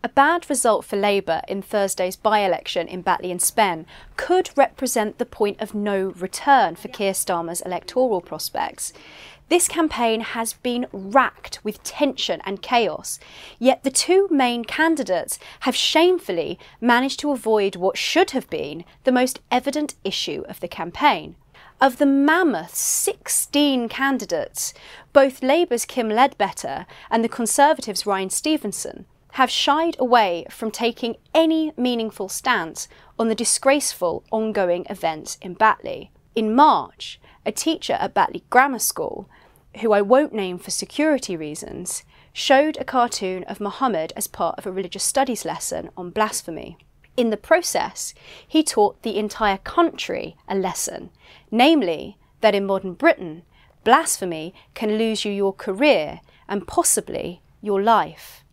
A bad result for Labour in Thursday's by election in Batley and Spen could represent the point of no return for Keir Starmer's electoral prospects. This campaign has been racked with tension and chaos, yet the two main candidates have shamefully managed to avoid what should have been the most evident issue of the campaign. Of the mammoth 16 candidates, both Labour's Kim Ledbetter and the Conservatives' Ryan Stevenson have shied away from taking any meaningful stance on the disgraceful ongoing events in Batley. In March, a teacher at Batley Grammar School, who I won't name for security reasons, showed a cartoon of Muhammad as part of a religious studies lesson on blasphemy. In the process, he taught the entire country a lesson, namely that in modern Britain, blasphemy can lose you your career and possibly your life.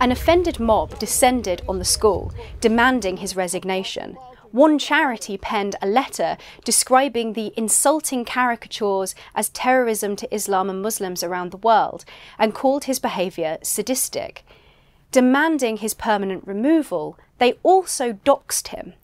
An offended mob descended on the school, demanding his resignation. One charity penned a letter describing the insulting caricatures as terrorism to Islam and Muslims around the world and called his behaviour sadistic. Demanding his permanent removal, they also doxed him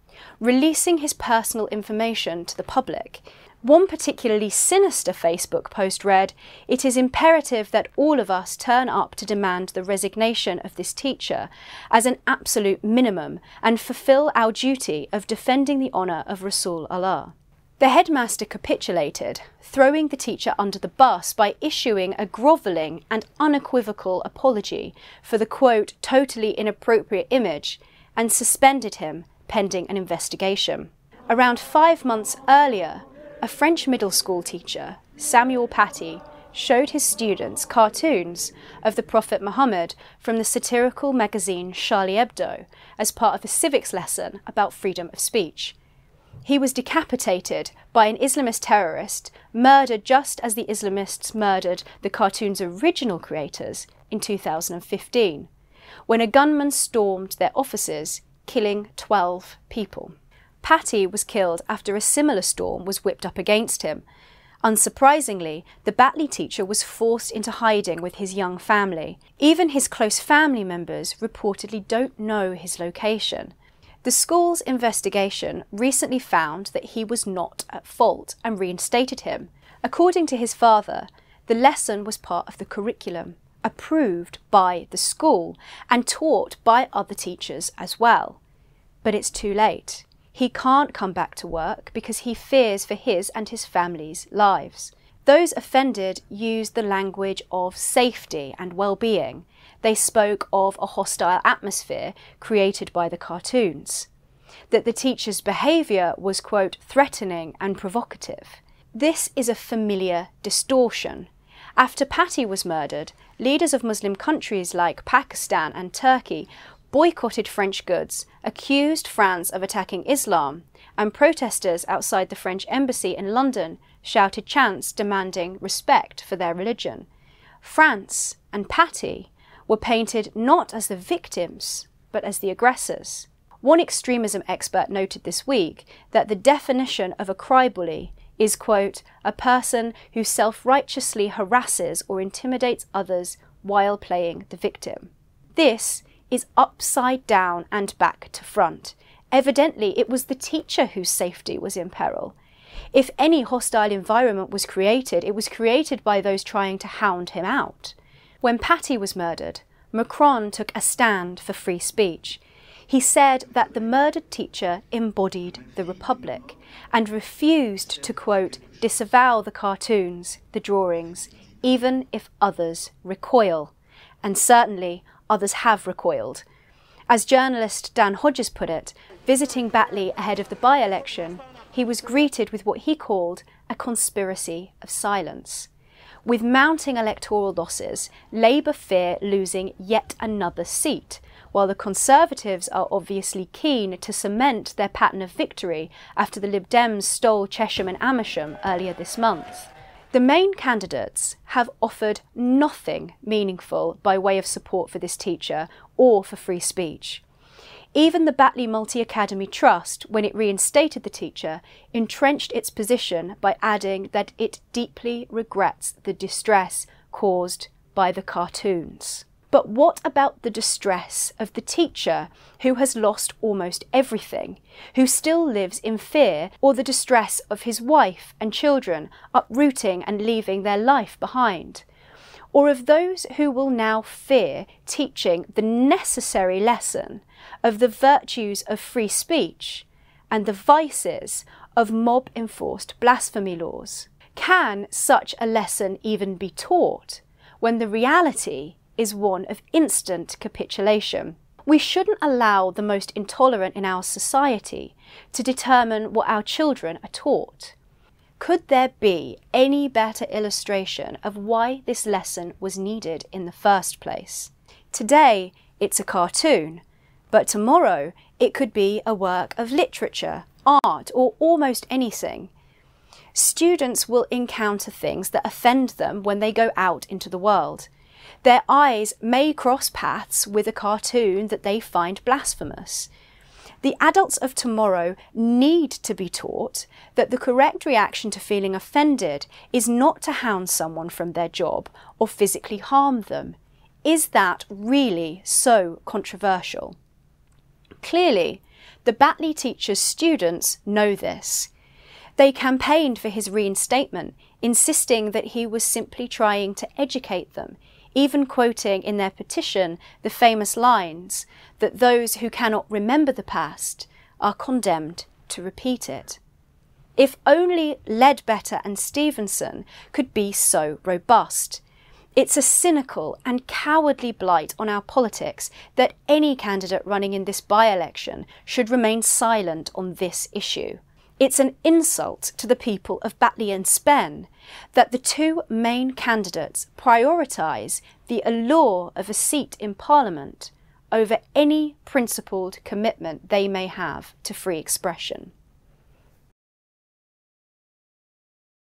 releasing his personal information to the public. One particularly sinister Facebook post read, It is imperative that all of us turn up to demand the resignation of this teacher as an absolute minimum and fulfil our duty of defending the honour of Rasul Allah. The headmaster capitulated, throwing the teacher under the bus by issuing a grovelling and unequivocal apology for the quote, totally inappropriate image and suspended him pending an investigation. Around five months earlier, a French middle school teacher, Samuel Patti, showed his students cartoons of the Prophet Muhammad from the satirical magazine Charlie Hebdo as part of a civics lesson about freedom of speech. He was decapitated by an Islamist terrorist, murdered just as the Islamists murdered the cartoon's original creators in 2015, when a gunman stormed their offices killing 12 people. Patty was killed after a similar storm was whipped up against him. Unsurprisingly, the Batley teacher was forced into hiding with his young family. Even his close family members reportedly don't know his location. The school's investigation recently found that he was not at fault and reinstated him. According to his father, the lesson was part of the curriculum approved by the school and taught by other teachers as well. But it's too late. He can't come back to work because he fears for his and his family's lives. Those offended used the language of safety and well being. They spoke of a hostile atmosphere created by the cartoons. That the teacher's behaviour was, quote, threatening and provocative. This is a familiar distortion after Patti was murdered, leaders of Muslim countries like Pakistan and Turkey boycotted French goods, accused France of attacking Islam, and protesters outside the French embassy in London shouted chants demanding respect for their religion. France and Patti were painted not as the victims, but as the aggressors. One extremism expert noted this week that the definition of a cry bully is, quote, a person who self righteously harasses or intimidates others while playing the victim. This is upside down and back to front. Evidently, it was the teacher whose safety was in peril. If any hostile environment was created, it was created by those trying to hound him out. When Patty was murdered, Macron took a stand for free speech. He said that the murdered teacher embodied the Republic and refused to, quote, disavow the cartoons, the drawings, even if others recoil. And certainly others have recoiled. As journalist Dan Hodges put it, visiting Batley ahead of the by election, he was greeted with what he called a conspiracy of silence. With mounting electoral losses, Labour fear losing yet another seat, while the Conservatives are obviously keen to cement their pattern of victory after the Lib Dems stole Chesham and Amersham earlier this month. The main candidates have offered nothing meaningful by way of support for this teacher or for free speech. Even the Batley Multi Academy Trust, when it reinstated the teacher, entrenched its position by adding that it deeply regrets the distress caused by the cartoons. But what about the distress of the teacher who has lost almost everything, who still lives in fear, or the distress of his wife and children uprooting and leaving their life behind? Or of those who will now fear teaching the necessary lesson of the virtues of free speech and the vices of mob enforced blasphemy laws? Can such a lesson even be taught when the reality is one of instant capitulation. We shouldn't allow the most intolerant in our society to determine what our children are taught. Could there be any better illustration of why this lesson was needed in the first place? Today, it's a cartoon, but tomorrow, it could be a work of literature, art, or almost anything. Students will encounter things that offend them when they go out into the world. Their eyes may cross paths with a cartoon that they find blasphemous. The adults of tomorrow need to be taught that the correct reaction to feeling offended is not to hound someone from their job or physically harm them. Is that really so controversial? Clearly, the Batley teacher's students know this. They campaigned for his reinstatement, insisting that he was simply trying to educate them, even quoting in their petition the famous lines that those who cannot remember the past are condemned to repeat it. If only Ledbetter and Stevenson could be so robust. It's a cynical and cowardly blight on our politics that any candidate running in this by election should remain silent on this issue. It's an insult to the people of Batley and Spen that the two main candidates prioritise the allure of a seat in Parliament over any principled commitment they may have to free expression.